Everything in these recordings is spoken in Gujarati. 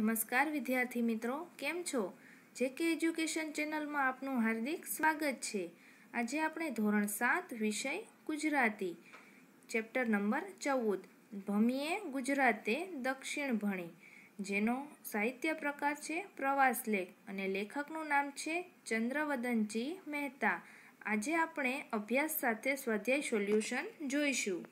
નમસ્કાર વિદ્યાર્થી મિત્રો કેમ છો જે કે એજ્યુકેશન ચેનલમાં આપનું હાર્દિક સ્વાગત છે આજે આપણે ધોરણ સાત વિષય ગુજરાતી ચેપ્ટર નંબર ચૌદ ભમીએ ગુજરાતે દક્ષિણ ભણી જેનો સાહિત્ય પ્રકાર છે પ્રવાસ લેખ અને લેખકનું નામ છે ચંદ્રવદનજી મહેતા આજે આપણે અભ્યાસ સાથે સ્વાધ્યાય સોલ્યુશન જોઈશું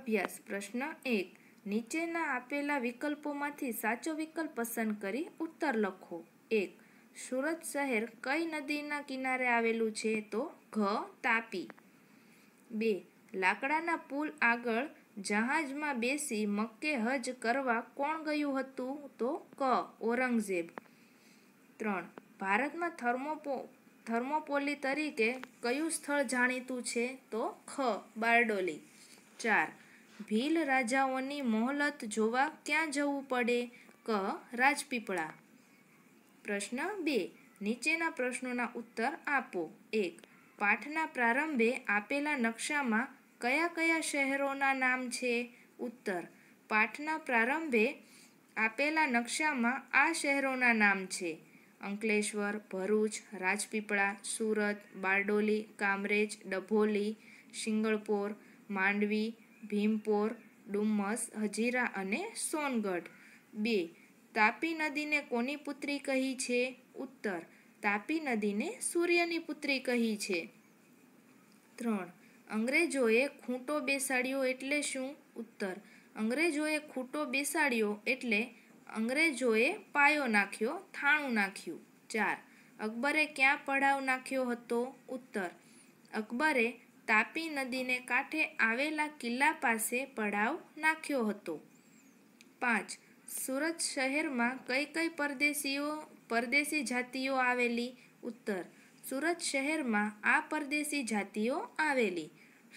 અભ્યાસ પ્રશ્ન એક નીચેના આપેલા વિકલ્પોમાંથી સાચો વિકલ્પ પસંદ કરી ઉત્તર લખો એક સુરત શહેર કઈ નદીના કિનારે આવેલું છે તો ઘ તાપી બે લાકડાના પુલ આગળ જહાજમાં બેસી મક્કે હજ કરવા કોણ ગયું હતું તો ક ઔરંગઝેબ ત્રણ ભારતમાં થર્મોપો થર્મોપોલી તરીકે કયું સ્થળ જાણીતું છે તો ખ બારડોલી ચાર ભીલ રાજાઓની મોહલત જોવા ક્યાં જવું પડે ક રાજપીપળા પ્રશ્ન બે નીચેના પ્રશ્નોના ઉત્તર આપો એક પાઠના પ્રારંભે આપેલા નકશામાં કયા કયા શહેરોના નામ છે ઉત્તર પાઠના પ્રારંભે આપેલા નકશામાં આ શહેરોના નામ છે અંકલેશ્વર ભરૂચ રાજપીપળા સુરત બારડોલી કામરેજ ડભોલી સિંગળપોર માંડવી ભીમપોર ડુમ્મસ હજીરા અને સોનગઢ બે તાપી નદીને કોની પુત્રી કહી છે ઉત્તર તાપી નદીને સૂર્યની પુત્રી કહી છે ત્રણ અંગ્રેજોએ ખૂંટો બેસાડ્યો એટલે શું ઉત્તર અંગ્રેજોએ ખૂંટો બેસાડ્યો એટલે અંગ્રેજોએ પાયો નાખ્યો થાણું નાખ્યું ચાર અકબરે ક્યાં પડાવ નાખ્યો હતો ઉત્તર અકબરે તાપી નદીને કાંઠે આવેલા કિલ્લા પાસે પડાવ નાખ્યો હતો પાંચ સુરત શહેરમાં કઈ કઈ પરદેશીઓ પરદેશી જાતિઓ આવેલી ઉત્તર સુરત શહેરમાં આ પરદેશી જાતિઓ આવેલી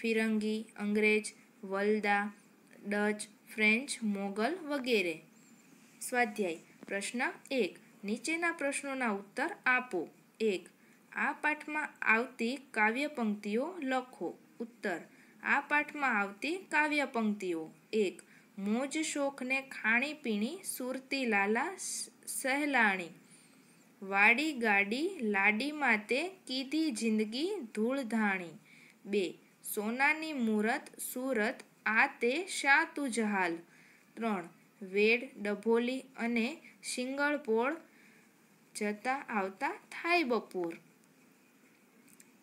ફિરંગી અંગ્રેજ વલદા ડચ ફ્રેન્ચ મોગલ વગેરે સ્વાધ્યાય પ્રશ્ન એક નીચેના પ્રશ્નોના ઉત્તર આપો એક આ પાઠમાં આવતી કાવ્ય પંક્તિઓ લખો ઉત્તર આ પાઠમાં આવતી કાવ્ય પંક્તિઓ એક મોજ શોખને ખાણીપીણી સુરતી લાલા સહેલાણી વાડી ગાડી લાડી માતે કીધી જિંદગી ધૂળધાણી બે સોનાની મૂરત સુરત આ તે શા તુજહાલ ત્રણ વેડ ડભોલી અને શિંગળપોળ જતા આવતા થાય બપોર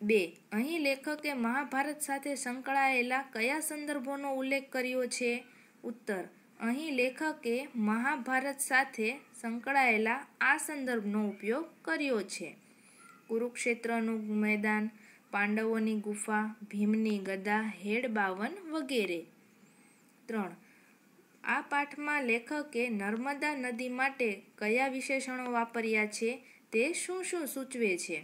બે અહીં લેખકે મહાભારત સાથે સંકળાયેલા કયા સંદર્ભોનો ઉલ્લેખ કર્યો છે ઉત્તર અહીં લેખકે મહાભારત સાથે સંકળાયેલા આ સંદર્ભનો ઉપયોગ કર્યો છે કુરુક્ષેત્રનું મેદાન પાંડવોની ગુફા ભીમની ગદા હેડ બાવન વગેરે ત્રણ આ પાઠમાં લેખકે નર્મદા નદી માટે કયા વિશેષણો વાપર્યા છે તે શું શું સૂચવે છે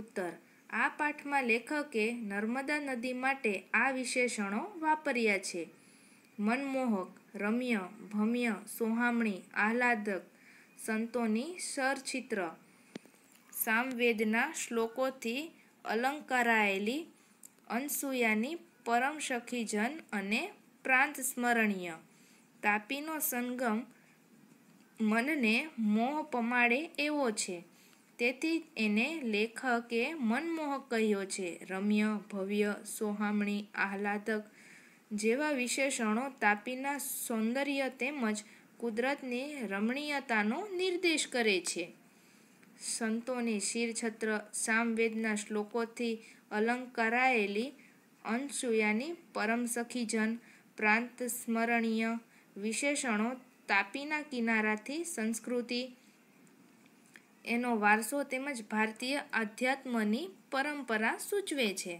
ઉત્તર આ પાઠમાં લેખકે નર્મદા નદી માટે આ વિશેષણો વાપર્યા છે મનમોહક રમ્ય ભમ્ય સોહામણી આહલાદક સંતોની સરચિત્ર સામવેદના શ્લોકોથી અલંકારાયેલી અનસુયાની પરમ સખીજન અને પ્રાંત સ્મરણીય તાપીનો સંગમ મનને મોહ પમાડે એવો છે તેથી એને લેખકે મનમોહક કહ્યો છે રમ્ય ભવ્ય સોહામણી આહલાદક જેવા વિશેષણો તાપીના સૌંદર્ય તેમજ કુદરતની રમણીયતાનો નિર્દેશ કરે છે સંતોની શિરછત્ર સામવેદના શ્લોકોથી અલંકારાયેલી અનસુયાની પરમ સખીજન પ્રાંત સ્મરણીય વિશેષણો તાપીના કિનારાથી સંસ્કૃતિ એનો વારસો તેમજ ભારતીય આધ્યાત્મની પરંપરા સૂચવે છે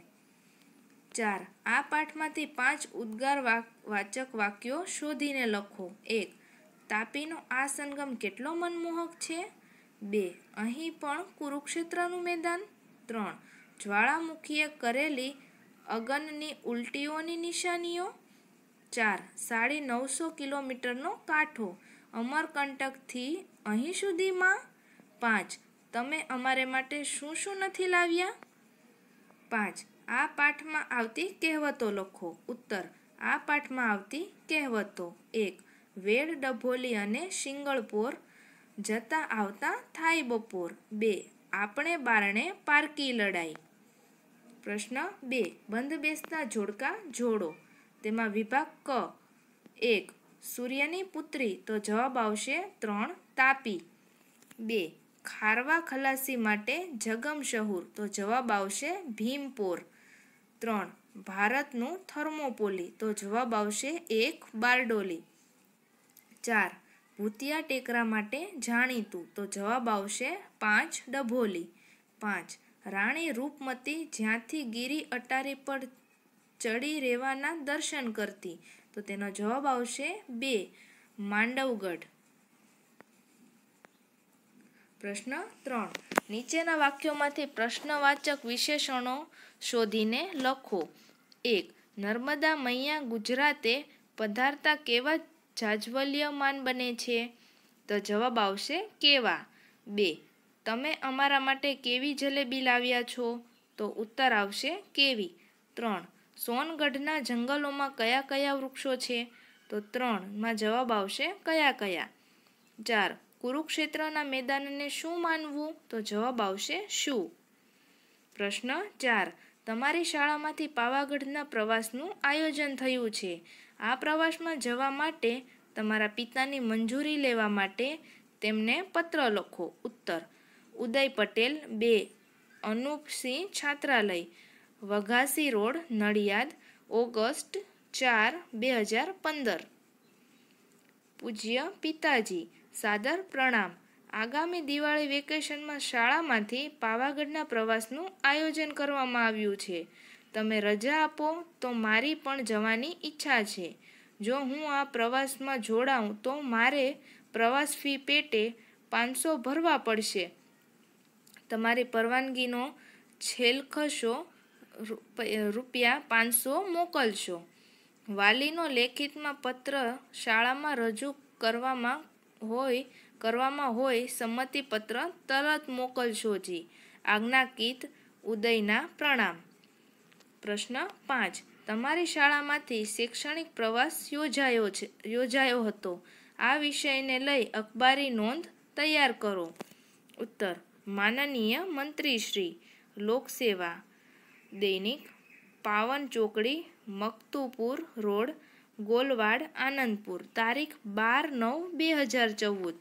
ચાર આ પાઠમાંથી પાંચ ઉદ્ગાર વાચક વાક્યો શોધીને લખો એક તાપીનો આ સંગમ કેટલો મનમોહક છે બે અહીં પણ કુરુક્ષેત્રનું મેદાન ત્રણ જ્વાળામુખીએ કરેલી અગનની ઉલટીઓની નિશાનીઓ ચાર સાડી નવસો કિલોમીટરનો કાંઠો અમરકંટકથી અહીં સુધીમાં પાંચ તમે અમારે માટે શું શું નથી લાવ્યા પાંચ આ પાઠમાં આવતી કહેવતો લખો ઉત્તર આ પાઠમાં આવતી કહેવતો એક વેડ ડભોલી અને શિંગળપોર જતા આવતા થાય બપોર બે આપણે બારણે પારકી લડાઈ પ્રશ્ન બે બંધ બેસતા જોડકા જોડો તેમાં વિભાગ ક એક સૂર્યની પુત્રી તો જવાબ આવશે ત્રણ તાપી બે ખારવા ખલાસી માટે જગમ શહુર તો જવાબ આવશે ભીમપોર ત્રણ ભારતનું થર્મોપોલી તો જવાબ આવશે એક બારડોલી ચાર ભૂતિયા ટેકરા માટે જાણીતું તો જવાબ આવશે પાંચ ડભોલી પાંચ રાણી રૂપમતી જ્યાંથી ગીરી અટારી પર ચડી રહેવાના દર્શન કરતી તો તેનો જવાબ આવશે બે માંડવગઢ પ્રશ્ન ત્રણ નીચેના વાક્યોમાંથી પ્રશ્નવાચક વિશેષણો શોધીને લખો એક નર્મદા મૈયા ગુજરાતે પધારતા કેવા જાજવલ્યમાન બને છે તો જવાબ આવશે કેવા બે તમે અમારા માટે કેવી જલેબી લાવ્યા છો તો ઉત્તર આવશે કેવી ત્રણ સોનગઢના જંગલોમાં કયા કયા વૃક્ષો છે તો ત્રણમાં જવાબ આવશે કયા કયા ચાર કુરુક્ષેત્રના મેદાનને શું માનવું તો જવાબ આવશે શું પ્રશ્ન ચાર તમારી શાળામાંથી પાવાગઢના પ્રવાસનું આયોજન થયું છે આ પ્રવાસમાં જવા માટે તમારા પિતાની મંજૂરી લેવા માટે તેમને પત્ર લખો ઉત્તર ઉદય પટેલ બે અનુપસિંહ છાત્રાલય વઘાસી રોડ નડિયાદ ઓગસ્ટ ચાર બે હજાર પંદર પૂજ્ય પિતાજી સાદર પ્રણામ આગામી દિવાળી વેકેશનમાં શાળામાંથી પાવાગઢના પ્રવાસનું આયોજન કરવામાં આવ્યું છે તમે રજા આપો તો મારી પણ જવાની ઈચ્છા છે જો હું આ પ્રવાસમાં જોડાઉં તો મારે પ્રવાસ ફી પેટે પાંચસો ભરવા પડશે તમારી પરવાનગીનો છેલખશો રૂપિયા પાંચસો મોકલશો વાલીનો લેખિતમાં પત્ર શાળામાં રજૂ કરવામાં હોય કરવામાં હોય સંમતિપત્ર તરત મોકલશોજી જી આજ્ઞાકિત ઉદયના પ્રણામ પ્રશ્ન પાંચ તમારી શાળામાંથી શૈક્ષણિક પ્રવાસ યોજાયો છે યોજાયો હતો આ વિષયને લઈ અખબારી નોંધ તૈયાર કરો ઉત્તર માનનીય મંત્રીશ્રી લોકસેવા દૈનિક પાવન ચોકડી મકતુપુર રોડ ગોલવાડ આનંદપુર તારીખ બાર નવ બે હજાર ચૌદ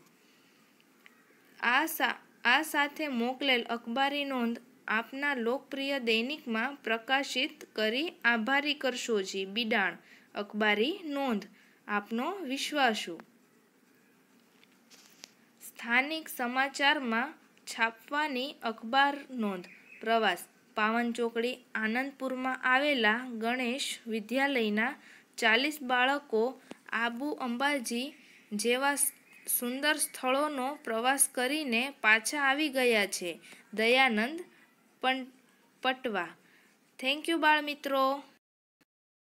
આ આ સાથે મોકલેલ અખબારી નોંધ આપના લોકપ્રિય દૈનિકમાં પ્રકાશિત કરી આભારી કરશો જી બિડાણ અખબારી નોંધ આપનો વિશ્વાસુ સ્થાનિક સમાચારમાં છાપવાની અખબાર નોંધ પ્રવાસ પાવન ચોકડી આનંદપુરમાં આવેલા ગણેશ વિદ્યાલયના ચાલીસ બાળકો આબુ અંબાજી જેવા સુંદર સ્થળોનો પ્રવાસ કરીને પાછા આવી ગયા છે દયાનંદ પટવા થેન્ક યુ બાળ મિત્રો